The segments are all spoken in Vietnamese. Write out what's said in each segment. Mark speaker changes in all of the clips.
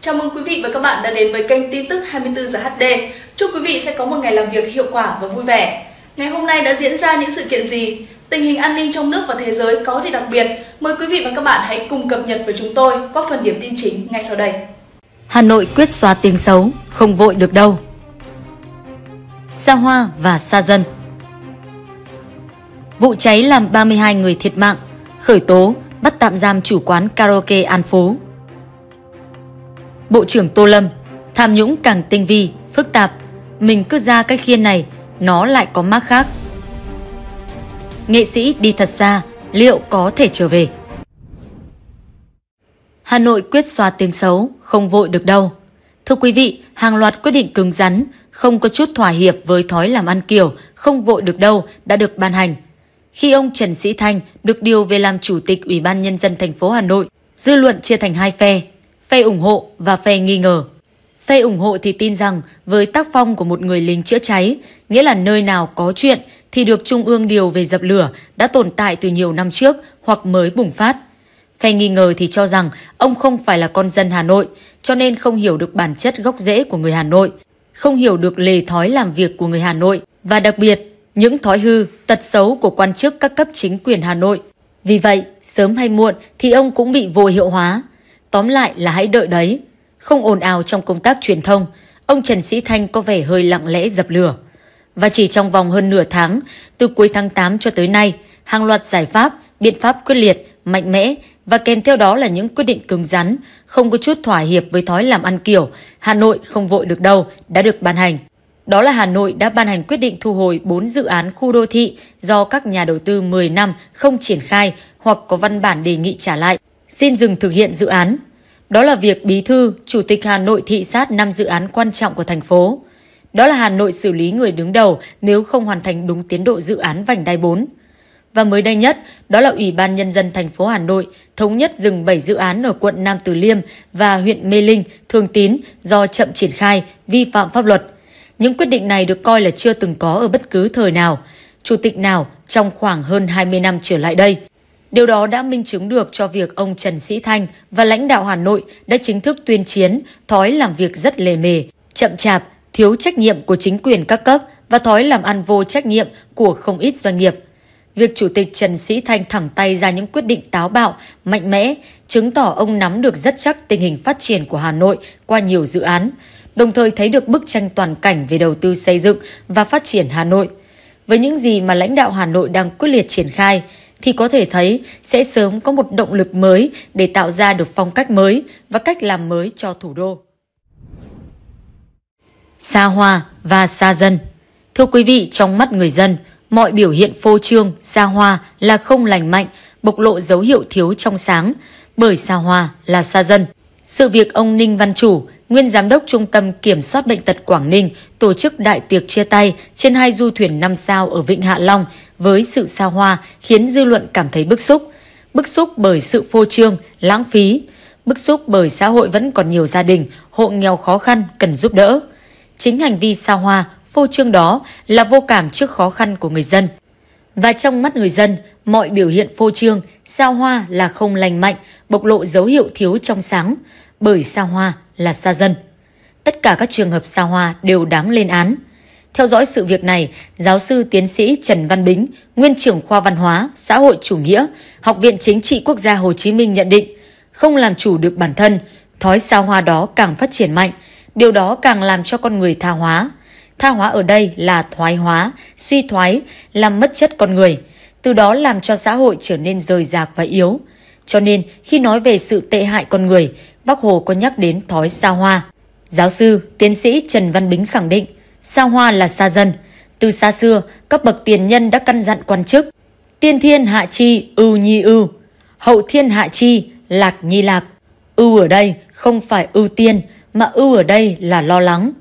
Speaker 1: Chào mừng quý vị và các bạn đã đến với kênh tin tức 24 giờ HD. Chúc quý vị sẽ có một ngày làm việc hiệu quả và vui vẻ. Ngày hôm nay đã diễn ra những sự kiện gì? Tình hình an ninh trong nước và thế giới có gì đặc biệt? Mời quý vị và các bạn hãy cùng cập nhật với chúng tôi qua phần điểm tin chính ngay sau đây. Hà Nội quyết xóa tiếng xấu, không vội được đâu. Sa Hoa và Sa Dân Vụ cháy làm 32 người thiệt mạng, khởi tố, bắt tạm giam chủ quán karaoke An Phú. Bộ trưởng Tô Lâm, tham nhũng càng tinh vi, phức tạp. Mình cứ ra cái khiên này, nó lại có mác khác. Nghệ sĩ đi thật xa, liệu có thể trở về? Hà Nội quyết xóa tiếng xấu, không vội được đâu. Thưa quý vị, hàng loạt quyết định cứng rắn, không có chút thỏa hiệp với thói làm ăn kiểu, không vội được đâu đã được ban hành. Khi ông Trần Sĩ Thanh được điều về làm chủ tịch Ủy ban nhân dân thành phố Hà Nội, dư luận chia thành hai phe, phe ủng hộ và phe nghi ngờ. Phe ủng hộ thì tin rằng với tác phong của một người lính chữa cháy, nghĩa là nơi nào có chuyện thì được Trung ương điều về dập lửa đã tồn tại từ nhiều năm trước hoặc mới bùng phát. Phe nghi ngờ thì cho rằng ông không phải là con dân Hà Nội, cho nên không hiểu được bản chất gốc rễ của người Hà Nội, không hiểu được lề thói làm việc của người Hà Nội và đặc biệt những thói hư, tật xấu của quan chức các cấp chính quyền Hà Nội. Vì vậy, sớm hay muộn thì ông cũng bị vô hiệu hóa, Tóm lại là hãy đợi đấy. Không ồn ào trong công tác truyền thông, ông Trần Sĩ Thanh có vẻ hơi lặng lẽ dập lửa. Và chỉ trong vòng hơn nửa tháng, từ cuối tháng 8 cho tới nay, hàng loạt giải pháp, biện pháp quyết liệt, mạnh mẽ và kèm theo đó là những quyết định cứng rắn, không có chút thỏa hiệp với thói làm ăn kiểu Hà Nội không vội được đâu đã được ban hành. Đó là Hà Nội đã ban hành quyết định thu hồi 4 dự án khu đô thị do các nhà đầu tư 10 năm không triển khai hoặc có văn bản đề nghị trả lại xin dừng thực hiện dự án. Đó là việc Bí thư, Chủ tịch Hà Nội thị sát năm dự án quan trọng của thành phố. Đó là Hà Nội xử lý người đứng đầu nếu không hoàn thành đúng tiến độ dự án vành đai 4. Và mới đây nhất, đó là Ủy ban Nhân dân thành phố Hà Nội thống nhất dừng 7 dự án ở quận Nam Từ Liêm và huyện Mê Linh, Thường Tín do chậm triển khai, vi phạm pháp luật. Những quyết định này được coi là chưa từng có ở bất cứ thời nào, chủ tịch nào trong khoảng hơn 20 năm trở lại đây – Điều đó đã minh chứng được cho việc ông Trần Sĩ Thanh và lãnh đạo Hà Nội đã chính thức tuyên chiến, thói làm việc rất lề mề, chậm chạp, thiếu trách nhiệm của chính quyền các cấp và thói làm ăn vô trách nhiệm của không ít doanh nghiệp. Việc Chủ tịch Trần Sĩ Thanh thẳng tay ra những quyết định táo bạo, mạnh mẽ, chứng tỏ ông nắm được rất chắc tình hình phát triển của Hà Nội qua nhiều dự án, đồng thời thấy được bức tranh toàn cảnh về đầu tư xây dựng và phát triển Hà Nội. Với những gì mà lãnh đạo Hà Nội đang quyết liệt triển khai, thì có thể thấy sẽ sớm có một động lực mới để tạo ra được phong cách mới và cách làm mới cho thủ đô. Xa hoa và xa dân Thưa quý vị, trong mắt người dân, mọi biểu hiện phô trương, xa hoa là không lành mạnh, bộc lộ dấu hiệu thiếu trong sáng, bởi xa hoa là xa dân. Sự việc ông Ninh Văn Chủ nguyên giám đốc Trung tâm Kiểm soát Bệnh tật Quảng Ninh tổ chức đại tiệc chia tay trên hai du thuyền 5 sao ở Vịnh Hạ Long với sự xa hoa khiến dư luận cảm thấy bức xúc. Bức xúc bởi sự phô trương, lãng phí. Bức xúc bởi xã hội vẫn còn nhiều gia đình, hộ nghèo khó khăn cần giúp đỡ. Chính hành vi xa hoa, phô trương đó là vô cảm trước khó khăn của người dân. Và trong mắt người dân, mọi biểu hiện phô trương, sao hoa là không lành mạnh, bộc lộ dấu hiệu thiếu trong sáng. Bởi sao hoa là xa dân. Tất cả các trường hợp xa hoa đều đáng lên án. Theo dõi sự việc này, giáo sư tiến sĩ Trần Văn Bính, nguyên trưởng khoa văn hóa, xã hội chủ nghĩa, Học viện Chính trị Quốc gia Hồ Chí Minh nhận định, không làm chủ được bản thân, thói xa hoa đó càng phát triển mạnh, điều đó càng làm cho con người tha hóa. Tha hóa ở đây là thoái hóa, suy thoái, làm mất chất con người, từ đó làm cho xã hội trở nên rời rạc và yếu. Cho nên, khi nói về sự tệ hại con người, Bác Hồ có nhắc đến thói xa hoa. Giáo sư, tiến sĩ Trần Văn Bính khẳng định, xa hoa là xa dân. Từ xa xưa, các bậc tiền nhân đã căn dặn quan chức, tiên thiên hạ chi ưu nhi ưu, hậu thiên hạ chi lạc nhi lạc. Ưu ở đây không phải ưu tiên, mà ưu ở đây là lo lắng.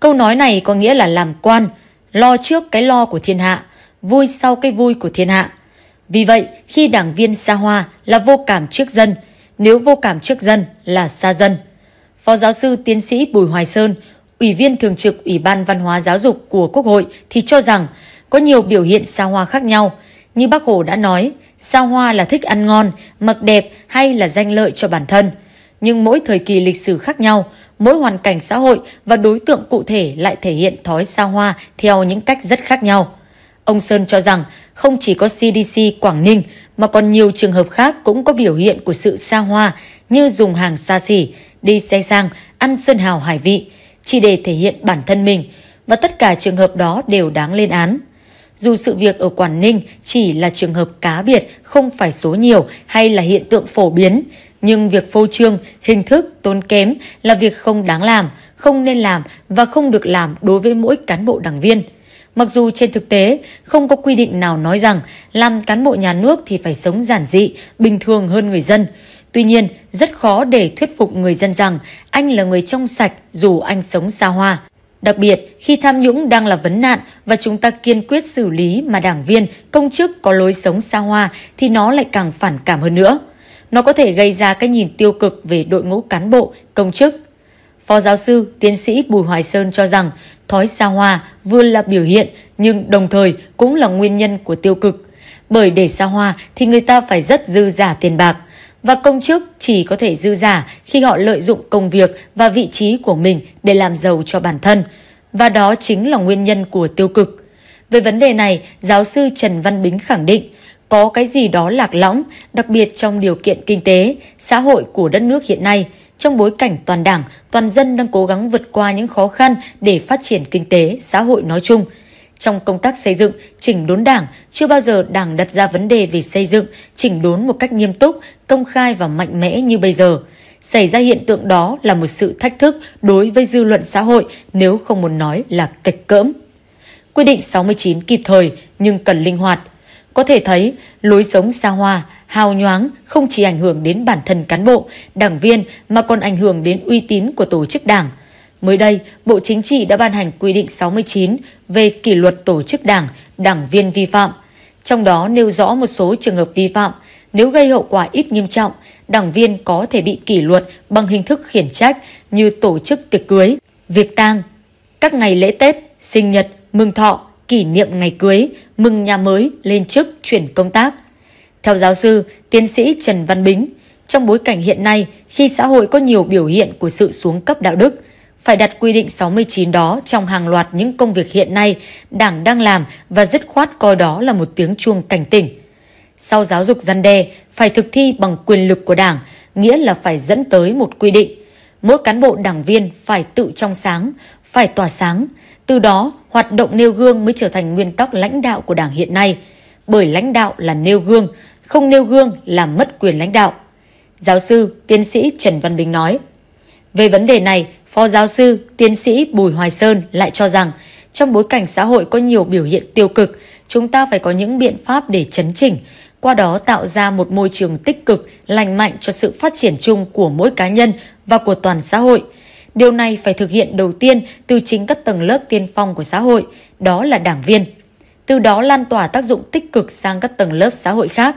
Speaker 1: Câu nói này có nghĩa là làm quan, lo trước cái lo của thiên hạ, vui sau cái vui của thiên hạ. Vì vậy, khi đảng viên xa hoa là vô cảm trước dân, nếu vô cảm trước dân là xa dân. Phó giáo sư tiến sĩ Bùi Hoài Sơn, Ủy viên Thường trực Ủy ban Văn hóa Giáo dục của Quốc hội thì cho rằng có nhiều biểu hiện xa hoa khác nhau. Như bác Hồ đã nói, xa hoa là thích ăn ngon, mặc đẹp hay là danh lợi cho bản thân. Nhưng mỗi thời kỳ lịch sử khác nhau, mỗi hoàn cảnh xã hội và đối tượng cụ thể lại thể hiện thói xa hoa theo những cách rất khác nhau. Ông Sơn cho rằng không chỉ có CDC Quảng Ninh mà còn nhiều trường hợp khác cũng có biểu hiện của sự xa hoa như dùng hàng xa xỉ, đi xe sang, ăn sơn hào hải vị, chỉ để thể hiện bản thân mình và tất cả trường hợp đó đều đáng lên án. Dù sự việc ở Quảng Ninh chỉ là trường hợp cá biệt, không phải số nhiều hay là hiện tượng phổ biến, nhưng việc phô trương, hình thức, tốn kém là việc không đáng làm, không nên làm và không được làm đối với mỗi cán bộ đảng viên – Mặc dù trên thực tế không có quy định nào nói rằng làm cán bộ nhà nước thì phải sống giản dị, bình thường hơn người dân. Tuy nhiên, rất khó để thuyết phục người dân rằng anh là người trong sạch dù anh sống xa hoa. Đặc biệt, khi tham nhũng đang là vấn nạn và chúng ta kiên quyết xử lý mà đảng viên, công chức có lối sống xa hoa thì nó lại càng phản cảm hơn nữa. Nó có thể gây ra cái nhìn tiêu cực về đội ngũ cán bộ, công chức. Phó giáo sư, tiến sĩ Bùi Hoài Sơn cho rằng thói xa hoa vừa là biểu hiện nhưng đồng thời cũng là nguyên nhân của tiêu cực. Bởi để xa hoa thì người ta phải rất dư giả tiền bạc và công chức chỉ có thể dư giả khi họ lợi dụng công việc và vị trí của mình để làm giàu cho bản thân. Và đó chính là nguyên nhân của tiêu cực. Về vấn đề này, giáo sư Trần Văn Bính khẳng định có cái gì đó lạc lõng, đặc biệt trong điều kiện kinh tế, xã hội của đất nước hiện nay – trong bối cảnh toàn đảng, toàn dân đang cố gắng vượt qua những khó khăn để phát triển kinh tế, xã hội nói chung. Trong công tác xây dựng, chỉnh đốn đảng, chưa bao giờ đảng đặt ra vấn đề về xây dựng, chỉnh đốn một cách nghiêm túc, công khai và mạnh mẽ như bây giờ. Xảy ra hiện tượng đó là một sự thách thức đối với dư luận xã hội nếu không muốn nói là kịch cỡm. Quy định 69 kịp thời nhưng cần linh hoạt, có thể thấy, lối sống xa hoa, hào nhoáng không chỉ ảnh hưởng đến bản thân cán bộ, đảng viên mà còn ảnh hưởng đến uy tín của tổ chức đảng. Mới đây, Bộ Chính trị đã ban hành quy định 69 về kỷ luật tổ chức đảng, đảng viên vi phạm. Trong đó nêu rõ một số trường hợp vi phạm, nếu gây hậu quả ít nghiêm trọng, đảng viên có thể bị kỷ luật bằng hình thức khiển trách như tổ chức tiệc cưới, việc tang, các ngày lễ Tết, sinh nhật, mừng thọ, kỷ niệm ngày cưới, mừng nhà mới lên chức chuyển công tác. Theo giáo sư, tiến sĩ Trần Văn Bính, trong bối cảnh hiện nay khi xã hội có nhiều biểu hiện của sự xuống cấp đạo đức, phải đặt quy định 69 đó trong hàng loạt những công việc hiện nay Đảng đang làm và dứt khoát coi đó là một tiếng chuông cảnh tỉnh. Sau giáo dục gian đe, phải thực thi bằng quyền lực của Đảng, nghĩa là phải dẫn tới một quy định. Mỗi cán bộ đảng viên phải tự trong sáng, phải tỏa sáng, từ đó hoạt động nêu gương mới trở thành nguyên tắc lãnh đạo của Đảng hiện nay, bởi lãnh đạo là nêu gương, không nêu gương là mất quyền lãnh đạo. Giáo sư, tiến sĩ Trần Văn Bình nói. Về vấn đề này, Phó giáo sư, tiến sĩ Bùi Hoài Sơn lại cho rằng trong bối cảnh xã hội có nhiều biểu hiện tiêu cực, chúng ta phải có những biện pháp để chấn chỉnh, qua đó tạo ra một môi trường tích cực, lành mạnh cho sự phát triển chung của mỗi cá nhân và của toàn xã hội – Điều này phải thực hiện đầu tiên từ chính các tầng lớp tiên phong của xã hội, đó là đảng viên. Từ đó lan tỏa tác dụng tích cực sang các tầng lớp xã hội khác.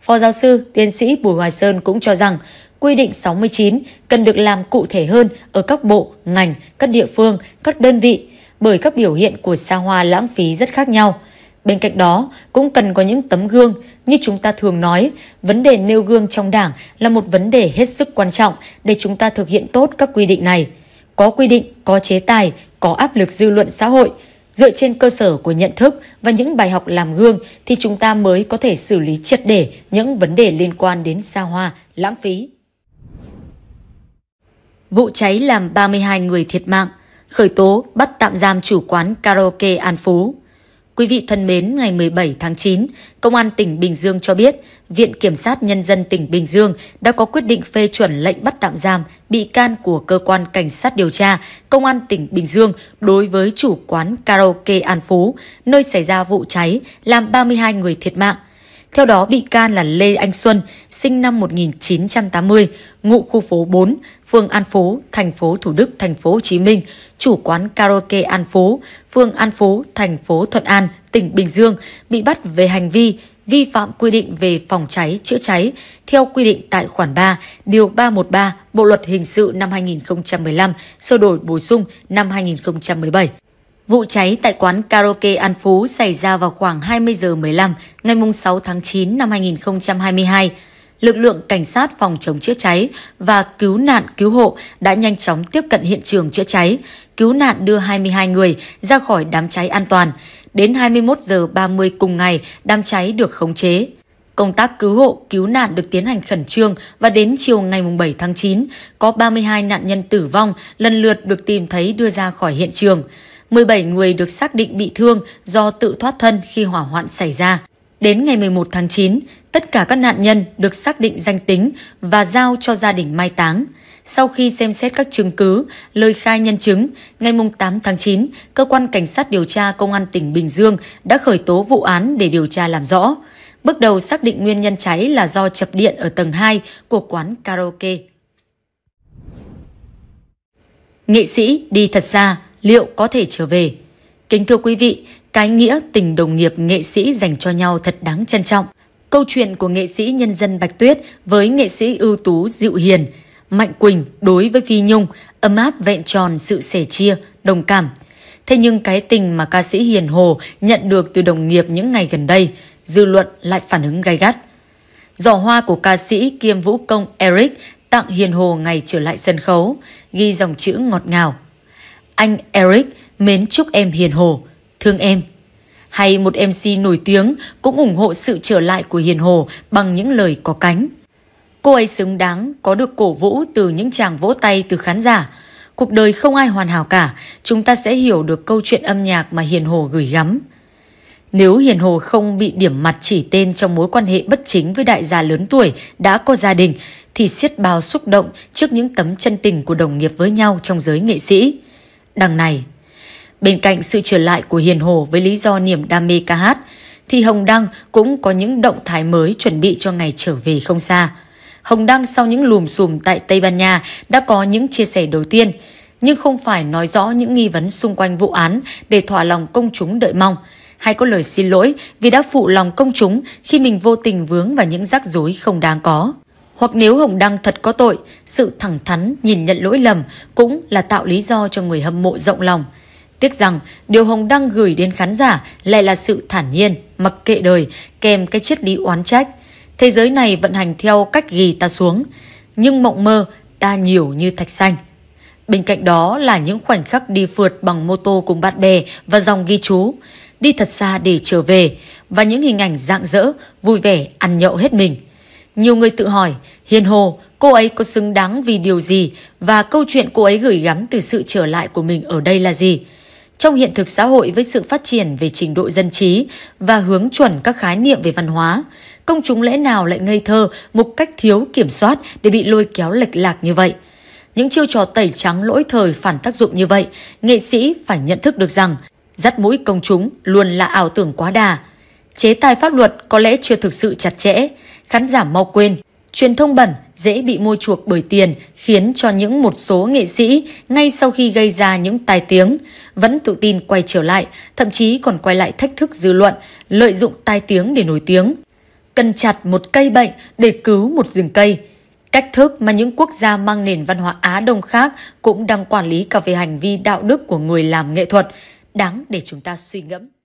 Speaker 1: Phó giáo sư, tiến sĩ Bùi Hoài Sơn cũng cho rằng quy định 69 cần được làm cụ thể hơn ở các bộ, ngành, các địa phương, các đơn vị bởi các biểu hiện của xa hoa lãng phí rất khác nhau. Bên cạnh đó, cũng cần có những tấm gương, như chúng ta thường nói, vấn đề nêu gương trong đảng là một vấn đề hết sức quan trọng để chúng ta thực hiện tốt các quy định này có quy định, có chế tài, có áp lực dư luận xã hội. Dựa trên cơ sở của nhận thức và những bài học làm gương thì chúng ta mới có thể xử lý triệt để những vấn đề liên quan đến xa hoa, lãng phí. Vụ cháy làm 32 người thiệt mạng, khởi tố bắt tạm giam chủ quán karaoke An Phú. Quý vị thân mến, ngày 17 tháng 9, Công an tỉnh Bình Dương cho biết, Viện Kiểm sát Nhân dân tỉnh Bình Dương đã có quyết định phê chuẩn lệnh bắt tạm giam bị can của Cơ quan Cảnh sát điều tra Công an tỉnh Bình Dương đối với chủ quán karaoke An Phú, nơi xảy ra vụ cháy làm 32 người thiệt mạng theo đó, bị can là Lê Anh Xuân, sinh năm 1980, ngụ khu phố 4, phường An Phú, thành phố Thủ Đức, thành phố Hồ Chí Minh, chủ quán karaoke An Phú, phường An Phú, thành phố Thuận An, tỉnh Bình Dương, bị bắt về hành vi vi phạm quy định về phòng cháy chữa cháy theo quy định tại khoản 3, điều 313 Bộ luật hình sự năm 2015, sửa đổi bổ sung năm 2017. Vụ cháy tại quán karaoke An Phú xảy ra vào khoảng 20 giờ 15 ngày 6 tháng 9 năm 2022. Lực lượng cảnh sát phòng chống chữa cháy và cứu nạn cứu hộ đã nhanh chóng tiếp cận hiện trường chữa cháy, cứu nạn đưa 22 người ra khỏi đám cháy an toàn. Đến 21 giờ 30 cùng ngày, đám cháy được khống chế. Công tác cứu hộ, cứu nạn được tiến hành khẩn trương và đến chiều ngày 7 tháng 9, có 32 nạn nhân tử vong lần lượt được tìm thấy đưa ra khỏi hiện trường. 17 người được xác định bị thương do tự thoát thân khi hỏa hoạn xảy ra. Đến ngày 11 tháng 9, tất cả các nạn nhân được xác định danh tính và giao cho gia đình mai táng. Sau khi xem xét các chứng cứ, lời khai nhân chứng, ngày 8 tháng 9, Cơ quan Cảnh sát điều tra Công an tỉnh Bình Dương đã khởi tố vụ án để điều tra làm rõ. Bước đầu xác định nguyên nhân cháy là do chập điện ở tầng 2 của quán karaoke. Nghệ sĩ đi thật xa liệu có thể trở về. Kính thưa quý vị, cái nghĩa tình đồng nghiệp nghệ sĩ dành cho nhau thật đáng trân trọng. Câu chuyện của nghệ sĩ nhân dân Bạch Tuyết với nghệ sĩ ưu tú Diệu Hiền, Mạnh Quỳnh đối với Phi Nhung ấm áp vẹn tròn sự sẻ chia, đồng cảm. Thế nhưng cái tình mà ca sĩ Hiền Hồ nhận được từ đồng nghiệp những ngày gần đây, dư luận lại phản ứng gay gắt. Giỏ hoa của ca sĩ kiêm vũ công Eric tặng Hiền Hồ ngày trở lại sân khấu, ghi dòng chữ ngọt ngào anh Eric mến chúc em hiền hồ, thương em. Hay một MC nổi tiếng cũng ủng hộ sự trở lại của hiền hồ bằng những lời có cánh. Cô ấy xứng đáng có được cổ vũ từ những chàng vỗ tay từ khán giả. Cuộc đời không ai hoàn hảo cả, chúng ta sẽ hiểu được câu chuyện âm nhạc mà Hiền Hồ gửi gắm. Nếu Hiền Hồ không bị điểm mặt chỉ tên trong mối quan hệ bất chính với đại gia lớn tuổi đã có gia đình, thì siết bao xúc động trước những tấm chân tình của đồng nghiệp với nhau trong giới nghệ sĩ đằng này. Bên cạnh sự trở lại của Hiền Hồ với lý do niềm đam mê ca hát, thì Hồng Đăng cũng có những động thái mới chuẩn bị cho ngày trở về không xa. Hồng Đăng sau những lùm xùm tại Tây Ban Nha đã có những chia sẻ đầu tiên, nhưng không phải nói rõ những nghi vấn xung quanh vụ án để thỏa lòng công chúng đợi mong, hay có lời xin lỗi vì đã phụ lòng công chúng khi mình vô tình vướng vào những rắc rối không đáng có. Hoặc nếu Hồng Đăng thật có tội, sự thẳng thắn nhìn nhận lỗi lầm cũng là tạo lý do cho người hâm mộ rộng lòng. Tiếc rằng điều Hồng Đăng gửi đến khán giả lại là sự thản nhiên, mặc kệ đời, kèm cái triết lý oán trách. Thế giới này vận hành theo cách ghi ta xuống, nhưng mộng mơ ta nhiều như thạch xanh. Bên cạnh đó là những khoảnh khắc đi phượt bằng mô tô cùng bạn bè và dòng ghi chú, đi thật xa để trở về và những hình ảnh rạng rỡ, vui vẻ, ăn nhậu hết mình. Nhiều người tự hỏi, hiền hồ, cô ấy có xứng đáng vì điều gì và câu chuyện cô ấy gửi gắm từ sự trở lại của mình ở đây là gì? Trong hiện thực xã hội với sự phát triển về trình độ dân trí và hướng chuẩn các khái niệm về văn hóa, công chúng lẽ nào lại ngây thơ một cách thiếu kiểm soát để bị lôi kéo lệch lạc như vậy? Những chiêu trò tẩy trắng lỗi thời phản tác dụng như vậy, nghệ sĩ phải nhận thức được rằng dắt mũi công chúng luôn là ảo tưởng quá đà. Chế tài pháp luật có lẽ chưa thực sự chặt chẽ, khán giả mau quên. Truyền thông bẩn dễ bị mua chuộc bởi tiền khiến cho những một số nghệ sĩ ngay sau khi gây ra những tai tiếng vẫn tự tin quay trở lại, thậm chí còn quay lại thách thức dư luận, lợi dụng tai tiếng để nổi tiếng. Cần chặt một cây bệnh để cứu một rừng cây. Cách thức mà những quốc gia mang nền văn hóa Á Đông khác cũng đang quản lý cả về hành vi đạo đức của người làm nghệ thuật, đáng để chúng ta suy ngẫm.